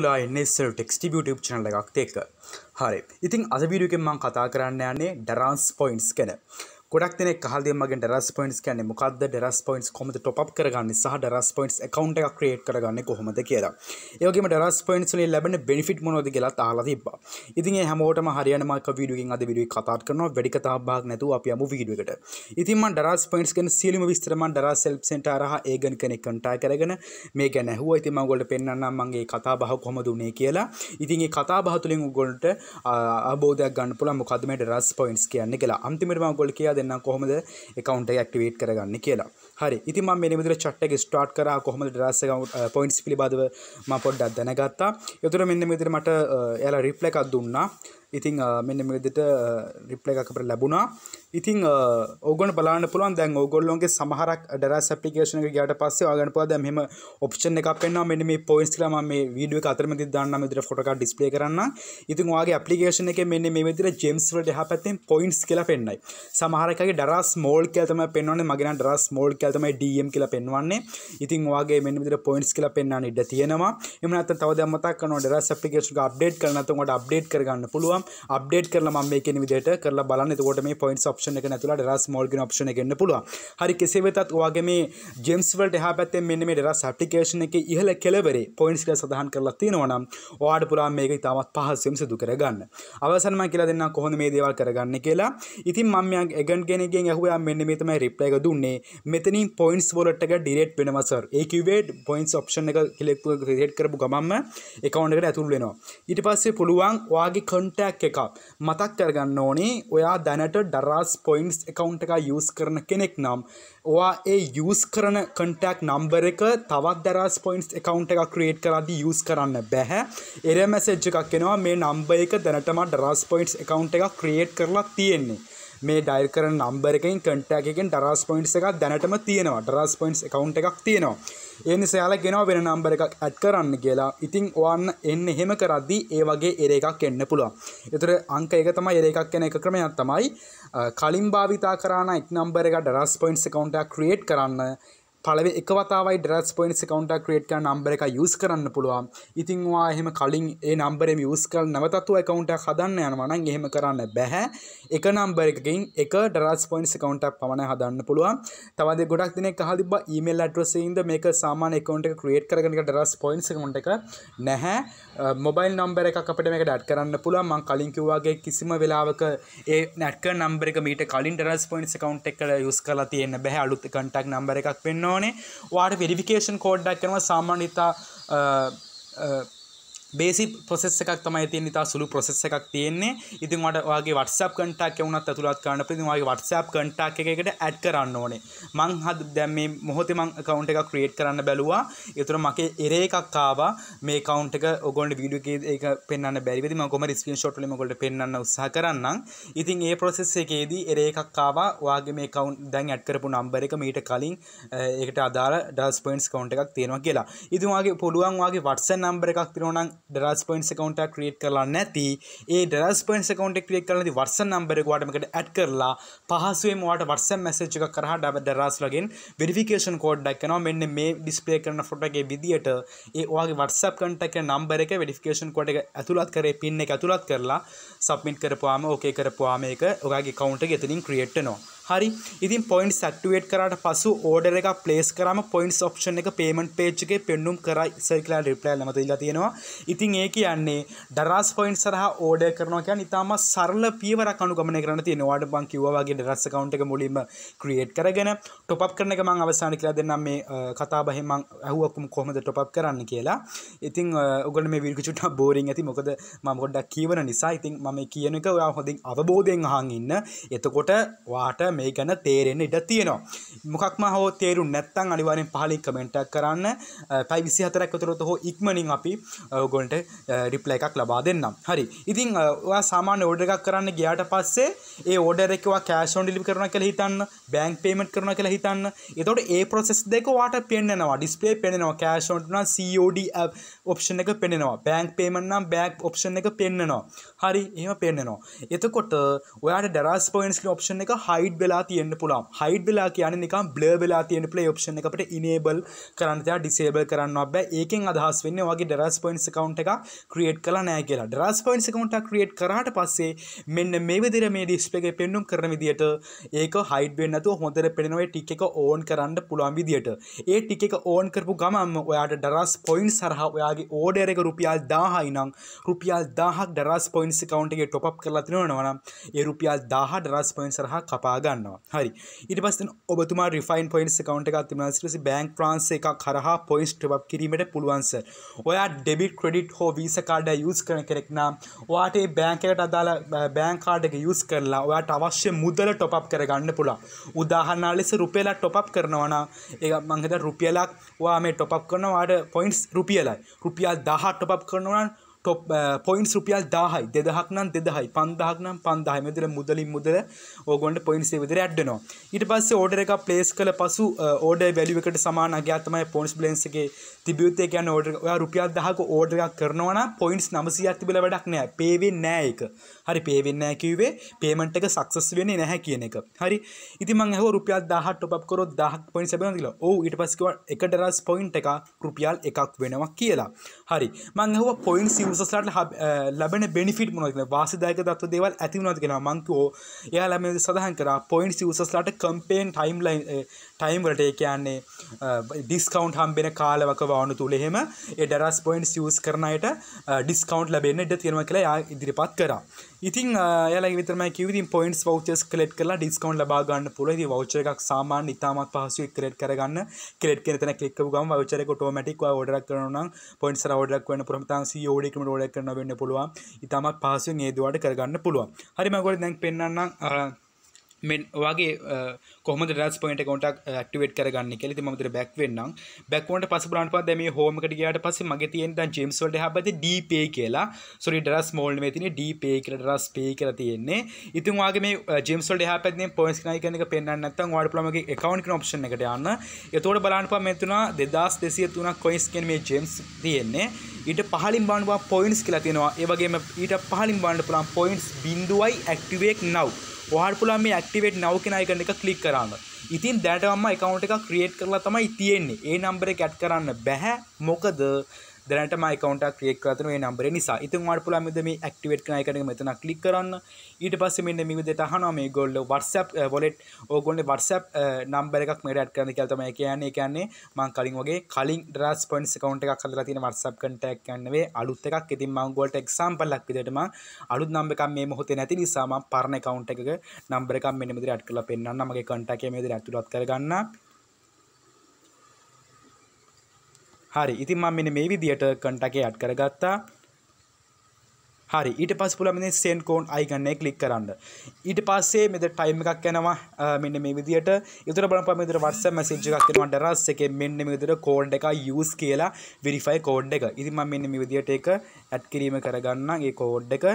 තුලා එන්නේ සෙල් ටෙක්ස්ටි YouTube channel එකක් එක්ක. හරි. ඉතින් අද වීඩියෝ එකෙන් මම කතා කරන්න යන්නේ ඩරාන්ස් පොයින්ට්ස් ගැන. ගොඩක් දෙනෙ කහල්ද මගේ ඩරස් පොයින්ස් කියන්නේ මොකක්ද ඩරස් පොයින්ස් කොමද ටොප් කරගන්න සහ ඩරස් පොයින්ස් එකකවන්් එක ක්‍රේට් කරගන්න කොහොමද කියලා ඒගේ ඩරස් පොයින්ස් වලින් ලැබෙන බෙනිෆිට් මොනවද කියලා අහලා තිබ්බා ඉතින් ඒ හැමෝටම හරියන මාක වීඩියෝකින් අද වීඩියෝ කතා කරනවා වැඩි කතා බහක් නැතුව අපි යමු වීඩියෝ එකට ඉතින් මම ඩරස් පොයින්ස් ගැන සියලුම විස්තර මම ඩරස් හෙල්ප් සෙන්ටර් හරහා ඒ ගැන කෙනෙක් කන්ටැක්ට් කරගෙන මේ ගැන ඇහුවා ඉතින් මම ඔයගොල්ලෝ පෙන්වන්නම් මගේ කතා බහ කොහොමද උනේ කියලා ඉතින් ඒ කතා බහ තුලින් ඔයගොල්ලන්ට අවබෝධයක් ගන්න පුළුවන් මොකද්ද මේ ඩරස් පොයින්ස් කියන්නේ කියලා අන්තිමට මම ඔයගොල්ලෝ කියආද දෙන්න කොහොමද එකකවන්ට ඇක්ටිවේට් කරගන්න කියලා හරි ඉතිම මෙනිමුදර චට්ටක ස්ටාට් කර කොහොම රස පොයින්ස් පිළිබඳව ම පොඩ්ඩක් දැනගත්තා යතුර මෙන්න මෙදිර මට එයාලා රිප්ලකක් දුන්නා ඉතිං මෙන්න මෙදිට රිප්ල එකකට ලැබුණා ඉතිං ඔගන බලන්න පුළුවන් දැන් ඔගොල්ලොන්ගේ සමහරක් ඩරස් පපිකේෂන ගට පස්සේ ආගන පවා දැම ඔප්ෂන් එකක් පෙන්න්න මෙන්න මේ පොයිස් ලම මේ වීඩුව අතරමති දන්න මෙදිර ොටක ඩිස්පලේ කරන්න ඉතින් වාගේ අපපලිකේෂන එක මෙන්න මේ විදිර ජෙම්ස් වලට හ පැත්තෙන් පොයින්ස් කියලා පෙන්න්නයි සමහරකගේ ඩරස් මෝල් කැතම පෙන්වන්නේ මගෙන ඩරස් මෝල් කැතමයි ඩම් කියලා පෙන්වන්නේ ඉතින් වගේ මෙන්න විදිර පොයින්ස් කියලා පෙන්න්න ඉඩ තියෙනවා එම අත තව දමතක් නො ඩරස් පපිකේෂ අප්ඩේට් කරනතුවට අප්ඩේට් කරගන්න පුළුවන් පුළුවන් අප්ඩේට් කරලා මම මේකෙන විදිහට කරලා බලන්න. එතකොට මේ පොයින්ට්ස් ඔප්ෂන් එක නැතුලා ඩෙරස් මෝල් කියන ඔප්ෂන් එක එන්න පුළුවන්. හරි කෙසේ වෙතත් ඔයාගේ මේ ජෙම්ස් වලට එහා පැත්තේ මෙන්න මේ ඩෙරස් ඇප්ලිකේෂන් එකේ ඉහළ කෙළවරේ පොයින්ට්ස් කියලා සඳහන් කරලා තියෙනවා නම් ඔයාට පුළුවන් මේක ඉතාමත් පහසුවෙන් සිදු කරගන්න. අවසන් මම කියලා දෙන්නම් කොහොමද මේ දේවල් කරගන්න කියලා. ඉතින් මම මයන් එගන් කෙනෙක්ගෙන් ඇහුවා මෙන්න මේ තමයි රිප්ලයි එක දුන්නේ. මෙතනින් පොයින්ට්ස් වලට එක ඩිලීට් වෙනවා සර්. ඒ කිව්වේ පොයින්ට්ස් ඔප්ෂන් එක ක්ලික් කරපු ගමන්ම එකවුන්ට් එකට ඇතුල් වෙනවා. ඊට පස්සේ පුළුවන් ඔයාගේ කන්ටැක්ට් ෆීඩ්බැක් එකක් මතක් කරගන්න ඕනේ ඔයා දැනට ඩරාස් පොයින්ස් එකවුන්් එක යස් කරන කෙනෙක් නම් ඔයා ඒ යස් කරන කටක් නම්බර එක තවත් දරස් පොයින්ස් එකවුන්් එක ක්‍රේට් කරදි යස් කරන්න බැහැ එරමැසෙජ් එකක් කෙනවා මේ නම්බ එක දැනටම ඩරස් පොයින්ස් එකවුන්් එක ක්‍රේට් කරලා තියෙන්නේ මේ ඩයිල් කරන නම්බර එකෙන් කටක් එකෙන් ඩරස් පොයින්ට් එකක් දැනටම තියෙනවා ඩරස් පොයින්ට් එකවුන්් එකක් තියෙනවා ඒ නිසායාලා ගෙනවා වෙන නම්බර එකක් ඇත් කරන්න කියලා ඉතිං ඔන්න එන්න එහෙම කරද්දී ඒ වගේ එර එකක් එන්න පුළුවන් එතුර අංක එක තමයි එර එකක් කෙන එක ක්‍රමයක් තමයි කලින් භාවිතා කරන්න එක් නම්බර එක ඩරස් පොයින්ට් එකකවුන්ට ක්‍රියේට් කරන්න පළවෙ එකවතාවයි ඩරස් පොයින්ස් කවන්ට ක්‍රේට් නම්බර එක යස් කරන්න පුළුවන් ඉතින්වා එහෙම කලින් ඒ නම්බරම යස් කල් නවතත්ව එකකවන්ට හදන්න යනවනන් එහෙම කරන්න බැහැ එක නම්බර එකකින් එක ඩරස් පොයින්ස් කවන්ටක් පමණ හදන්න පුළුවන් තවද ගොඩක් දින කහලිබ ඊමල් ඇට්‍රසයින්ද මේක සාමාන එකකවන්ට ක්‍රේට් කරනක ඩරස් පොයින්ස් කොට එක නැහැ මොබයිල් නම්බර එක අපට මේක ඩට් කරන්න පුළුවන් මං කලින් කිව්වාගේ කිසිම වෙලාවක ඒ නැට්ක නම්බර එක මීට කලින් ඩරස් පොයින්ස් කවන්ට් එකට යස් කරලා තියෙන බැහැ අලුත් කන්ටක් නම්බර එකක් වෙන්න ඕනේ වාට වෙරිෆිකේෂන් කෝඩ්ඩක් කරන සාමාන්‍යතා බේසි පොසෙස් එකක් තමයි තියෙන ඉතා සුළු ප්‍රොසෙස් එකක් තියෙන්නේ ඉතින් වට වගේ WhatsApp කන්ටැක්ට් එක උනත් ඇතුළත් කරන්න පුළුවන් වගේ WhatsApp කන්ටැක්ට් එකකට ඇඩ් කරන්න ඕනේ මං හද දැන් මේ මොහොතේ මං account එකක් create කරන්න බැලුවා ඒතර මගේ error එකක් ආවා මේ account එක ඔයගොල්ලෝ video එකේ ඒක පෙන්වන්න බැරි වෙදි මම කොහමද screenshot වලින් ඔයගොල්ලෝ පෙන්වන්න උත්සාහ කරන්නම් ඉතින් ඒ process එකේදී error එකක් ආවා ඔයාගේ මේ account දැන් ඇඩ් කරපු number එක මීට කලින් ඒකට අදාළ dollars points account එකක් තියෙනවා කියලා ඉතින් ඔයාගේ පුළුවන් ඔයාගේ WhatsApp number එකක් තියෙනවා නම් ඩරස් පොයින්ස් account එකක් create කරලා නැති ඒ ඩරස් පොයින්ස් account එක create කරලා නැති WhatsApp number එක ඔයාලට මේකට add කරලා පහසුවෙන් ඔයාලට WhatsApp message එකක් කරා ඩරස් login verification code එකක් එනවා මෙන්න මේ display කරන photo එකේ විදියට ඒ ඔයාගේ WhatsApp contact එක number එක verification code එක ඇතුළත් කරේ pin එක ඇතුළත් කරලා සබ්මිට් කරපුවාම ඕකේ කරපුවාම ඒක ඔයාගේ account එක එතනින් create වෙනවා හරි ඉතින් පොයින්ස් ඇක්ටිවේට් කරාට පසු ඕඩර් එකක් ප්ලේස් කරාම පොයින්ට්ස් ඔප්ෂන් එක පේමන්ට් පේජ් එකේ පෙන්නුම් කරයි සර්කියුලර් රිප්ලයි ළම දෙලා තියෙනවා. ඉතින් ඒ කියන්නේ ඩරාස් පොයින්ට් සරහා ඕඩර් කරනවා කියන්නේ ඉතාම සරල පියවරක් අනුගමනය කරන්න තියෙනවා. ඔයාලට මම කිව්වා වගේ ඩරාස් account එක මුලින්ම create කරගෙන top up කරන එක මම අවසාන කියලා දෙන්නම් මේ කතා බහෙන් මම අහුවා කොහොමද top up කරන්න කියලා. ඉතින් ඔයගොල්ලෝ මේ වීඩියෝ චුට්ටක් boring ඇති මොකද මම පොඩ්ඩක් කියවන නිසා ඉතින් මම කියන එක ඔයා හොඳින් අවබෝධයෙන් අහන් ඉන්න. එතකොට ඔයාට මේ ගැන තේරෙන්න්න ඉඩ තියෙනවා. මොකක්ම හෝ තේරු නැත්තං අනිවාරෙන් පහලි කමෙන්ටක් කරන්න පැයි විසි හතරක් තුරොත හෝ ඉක්මනින් අපි ගොන්ට රිප්ල එකක් ලබා දෙන්නම්. හරි ඉතිං ඔයා සාමාන්‍ය ඕඩ එකක් කරන්න ගියාට පස්සේ ඒ ඕඩර් එකවා කෑෂෝන් ඩිලි කරන කළ හිතන්න බෑන්ක් පේමට් කරන කළ හිතන්න එතොට ඒ පොසෙස් දෙක වාට පෙන්න්නවා ඩිස්පේ පෙනෙනවා කෑෂෝන්ටන COD ඔප්ෂන් එක පෙනෙනවා බෑන්ක් පේමන්නම් බෑක් ඔප්ෂන් එක පෙන්න්නනවා හරි එහම පෙන්න්නනවා එතකොට ඔයාට ඩරස් පොයින්ස් ඔප්ෂන් එක හයිඩ් වෙල වෙලා තියන්න පුළම් හයිඩ් වෙලා කියන නිකම් බ්ලර් වෙලා තියෙන ප්ලේ ඔප්ෂන් එකට ඉනේබල් කරන්න තියා ඩිසේබල් කරන්න බෑ ඒකෙන් අදහස් වෙන්නේ වගේ ඩරස් පොයින්ට්ස් account එක create කළා නෑ කියලා ඩරස් පොයින්ට්ස් account එක create කරාට පස්සේ මෙන්න මේ විදිහට මේ display එකේ පෙන්වුම් කරන විදිහට ඒක hide වෙන්නේ නැතුව හොඳට පෙනෙන ඔය tick එක on කරන්න පුළුවන් විදිහට ඒ tick එක on කරපු ගමන්ම ඔයාට ඩරස් පොයින්ට්ස් හරහා ඔයාගේ ඕඩර් එක රුපියල් 1000යි නම් රුපියල් 1000ක් ඩරස් පොයින්ට්ස් account එකේ top up කරලා තිනවනවා නම් ඒ රුපියල් 1000 ඩරස් පොයින්ට්ස් හරහා කපා ගන්න ගන්නවා හරි ඉට පස් ඔබතුමා රිෆයින් පොයින්ස් කකවන්් එකක් තිමනසිරසි බෑන්ක් ට්‍රන්ස එක කරහා පොයින්ස් ට්‍රබ් කිරීමට පුළුවන්ස ඔයා ඩෙබි ක්‍රඩිට් හෝ වීසකාඩ යස් කරන කෙරෙක්නම් වාට බෑන්කට අදාල බෑන්කාඩක යස් කරලා ඔයාට අවශ්‍ය මුදල ටොප් කරගන්න පුළා උදාහනාලෙස රුපියලා ටොප් කරනවන ඒ මංහද රුපියලක් වාම ටොප් කරනවාට පොයින්ස් රුපියලයි රුපියල් දහ ටොප් කරනවන් ටොප් පොයින්ස් රුපියල් දාහයි දෙදහක් නම් දෙදහයි පන්දහක් නම් පන්දහම විදිර මුදලින් මුදල ඕගොන්ට පොයින්ස් විදිර ඇඩ්ඩනවා ඊට පස්සේ ඕඩර් එකක් ප්ලේස් කළ පසු ඕඩර් වැලියු එකට සමාන අගයක් තමයි පොයින්ට්ස් බැලන්ස් එකේ තිබියුත්තේ කියන්නේ ඕඩර් ඔයා රුපියල් 1000ක ඕඩර් එකක් කරනවා නම් පොයින්ට්ස් 900ක් තිබිලා වැඩක් නෑ පේ වෙන්නේ නෑ ඒක හරි පේ වෙන්නේ නෑ කිව්වේ පේමන්ට් එක සක්සස් වෙන්නේ නැහැ කියන එක හරි ඉතින් මං අහුවා රුපියල් 1000 top up කරොත් 1000 පොයින්ට්ස් ලැබෙනවා කියලා ඔව් ඊට පස්සේ කිව්වා 1 ඩොලර්ස් පොයින්ට් එක රුපියල් එකක් වෙනවා කියලා හරි මං අහුවා පොයින්ට්ස් උසස්ලාට ලැබෙන බෙනිිට මොනක්න වාසිදායක දත්ව දේවල් ඇතිවනති කෙන මංකෝ යා ලැම සඳහන් කර පොයින්සි උසස්ලාට කම්පේන් ටයිම් ලයින් ටයිම් වලට කියන්නේ ඩිස්කවන්් හම්බෙන කාලවක වවනු තුළෙහෙම එඩරස් පොයින්් සියස් කරනයට ඩිස්කවන්් ලබෙන්න්න ඉඩ තියෙනම කළ යා ඉදිරිපත් කර ඉතින් යල විතරම කිවිති පොයින්ස් වෞචස් කලෙට් කලා ඩිස්කවන්් ලබාගන්න පුලද වෞච එකක් සාමාන් ඉතාමත් පහසු කරෙට් කරගන්න කෙට් කෙන ෙක් ගම් වචර ටෝමටික් ෝඩක් කරන පොයින්ස් රෝඩක් වන්න ප්‍රමතාන්සි ෝඩිකම ෝඩක් කරන වෙන්න පුළුවන් ඉතාමත් පහසු නේදවාට කරගන්න පුළුවන් හරිමගොල දැන් පෙන්න්න වගේ කොම ද පට කොට ක්ටවට කරගන්න කෙ මතර බැක් වෙන්නම් බැක්වට පස පුරන් පද මේ හෝමකට ගයාට පස මගේ තියෙන් ද ජෙම්ස්වල්ට හබද ඩපේ කියලා සොරි ඩරස් මෝල් තින ඩපේ කර රස් පේ කර තියෙන්නේ ඉතින් වගේ මේ ජෙම්සල් හ පත් පොස් නයි කනක පෙන්න්නත් වාඩ පලමගේ එකකවන්් නොප්ෂන එකට යන්න එතෝට බලන්න පමතුනා දෙදස් දෙසිය තුනක් කොයිස් කෙන මේ ජෙම්ස් තියෙන්නේ ඊට පහලින් බාන්වා පොයින්ස් කියලා තියෙනවා ඒවගේම ඊට පහලින් බාන්ඩ පුළන් පොයින්ස් බිඳුවයි ඇක්ටිවේක් නව් ඔහට පුළන් මේ ඇක්ටිවේට් නව කෙන එකන එක කලික් කරන්න ඉතින් දැටවම්ම එකකවන්ට එක ක්‍රියේට් කරලා තමයි තියෙන්නේ ඒ නම්බර කැට් කරන්න බැහැ මොකද දැනට මයිකවන්ට ක්‍රියක් කරන මේ නම්බර නිසා ඉතින්වාට පුලා මෙද මේ ඇක්ටිවේට් කරන එකට මෙතන ක්ලික් කරන්න ඊට පස්සේ මෙන්න මේ විදිහට අහනවා මේගොල්ලෝ WhatsApp wallet ඕගොල්ලෝ WhatsApp නම්බර එකක් මෙතන ඇඩ් කරන්න කියලා තමයි කියන්නේ ඒ කියන්නේ මම කලින් වගේ කලින් ඩ්‍රස් පොයින්ට්ස් account එකක් හදලා තියෙන WhatsApp contact එක නෙවෙයි අලුත් එකක් ඉතින් මම ඔයගොල්ලන්ට example එකක් විදිහට මම අලුත් නම්බර් එකක් මේ මොහොතේ නැති නිසා මම පරණ account එකක නම්බර එකක් මෙන්න මෙතන ඇඩ් කරලා පෙන්නන්නම් මගේ contact එක මේ විදිහට ඇතුළත් කරගන්න හරි ඉතින් මම මෙන්න මේ විදියට කන්ටැක්ට් ඇඩ් කරගත්තා හරි ඊට පස්සේ පුළුවන් මෙන්න send code icon එක ක්ලික් කරන්න ඊට පස්සේ මෙතන time එකක් යනවා මෙන්න මේ විදියට ඊතර බලපුවම මෙතන WhatsApp message එකක් එනවා ඩරස් එකේ මෙන්න මේ විදියට code එක use කියලා verify code එක ඉතින් මම මෙන්න මේ විදියට ඒක ඇඩ් කිරීම කරගන්නම් ඒ code එක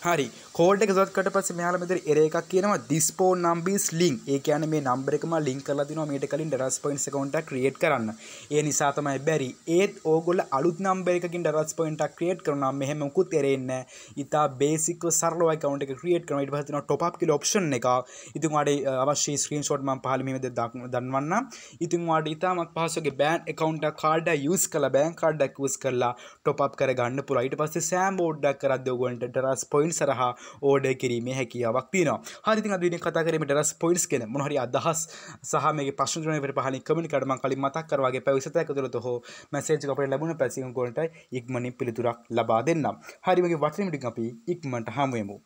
Hari කෝඩ් එක සොත් කට පස්සේ මෙයාලා මෙතන එරේ එකක් කියනවා this phone number is linked ඒ කියන්නේ මේ නම්බර් එකම link කරලා දිනවා මීට කලින් Dallas Points account එක create කරන්න ඒ නිසා තමයි බැරි ඒත් ඕගොල්ලෝ අලුත් නම්බර් එකකින් Dallas Point එකක් create කරනවා මෙහෙම මුකුත් එරෙන්නේ නැහැ ඉතා බේසික්ව සරලව account එක create කරනවා ඊට පස්සේ තියෙනවා top up කියලා option එක ඉතින් ඔයාලට අවශ්‍ය screenshot මම පහළ මේ විදිහට දන්වන්න ඉතින් ඔයාලට ඉතාමත් පහසුගේ බෑන් account එක card එක use කරලා bank card එකක් use කරලා top up කරගන්න පුළුවන් ඊට පස්සේ සෑම් board එකක් කරද්දී ඔයගොල්ලන්ට Dallas Point සරහා ඕඩ කිරීමේ හැකියාවක් තියෙනවා හරිති අදන කතාකරීමට රස් පොයින්ස් කෙන මොහරි අදහස් සහමගේ පශ්නට පහල කමි කටම කලින් මතක් කරවාගේ පැවිසත ඇතුළත හෝ මැසේජ් අපට ලැබුණ පැසිකම් ගොලට ඉක්මනින් පිළිතුරක් ලබා දෙන්නම් හරිමගේ වටනමිටි අපි ඉක්මට හමුවමු